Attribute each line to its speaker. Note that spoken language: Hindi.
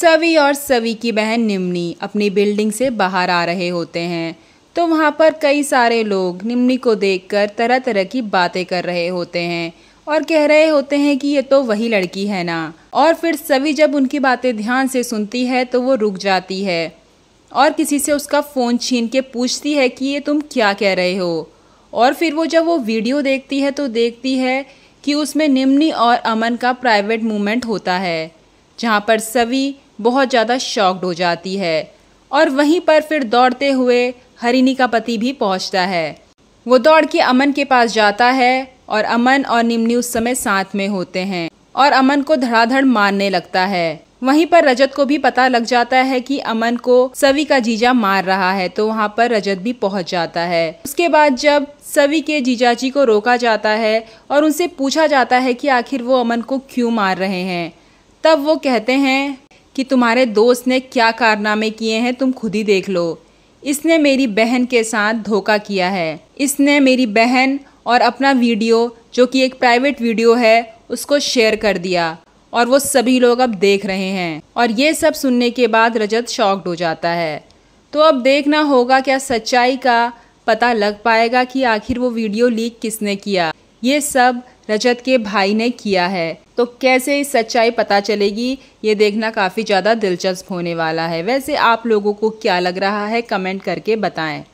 Speaker 1: सवी और सवी की बहन निम्नी अपनी बिल्डिंग से बाहर आ रहे होते हैं तो वहाँ पर कई सारे लोग निम्नी को देखकर तरह तरह की बातें कर रहे होते हैं और कह रहे होते हैं कि ये तो वही लड़की है ना और फिर सवी जब उनकी बातें ध्यान से सुनती है तो वो रुक जाती है और किसी से उसका फ़ोन छीन के पूछती है कि ये तुम क्या कह रहे हो और फिर वो जब वो वीडियो देखती है तो देखती है कि उसमें निम्नी और अमन का प्राइवेट मूवमेंट होता है जहाँ पर सवी बहुत ज़्यादा शॉक्ड हो जाती है और वहीं पर फिर दौड़ते हुए हरिनी का पति भी पहुंचता है वो दौड़ के अमन के पास जाता है और अमन और निम्नी उस समय साथ में होते हैं और अमन को धड़ाधड़ मारने लगता है वहीं पर रजत को भी पता लग जाता है कि अमन को सवि का जीजा मार रहा है तो वहां पर रजत भी पहुंच जाता है उसके बाद जब सवि के जी को रोका जाता है और उनसे पूछा जाता है कि आखिर वो अमन को क्यों मार रहे हैं तब वो कहते हैं कि तुम्हारे दोस्त ने क्या कारनामे किए हैं तुम खुद ही देख लो इसने मेरी बहन के साथ धोखा किया है इसने मेरी बहन और अपना वीडियो जो कि एक प्राइवेट वीडियो है उसको शेयर कर दिया और वो सभी लोग अब देख रहे हैं और ये सब सुनने के बाद रजत शॉक्ड हो जाता है तो अब देखना होगा क्या सच्चाई का पता लग पाएगा कि आखिर वो वीडियो लीक किसने किया ये सब रजत के भाई ने किया है तो कैसे इस सच्चाई पता चलेगी ये देखना काफ़ी ज़्यादा दिलचस्प होने वाला है वैसे आप लोगों को क्या लग रहा है कमेंट करके बताएं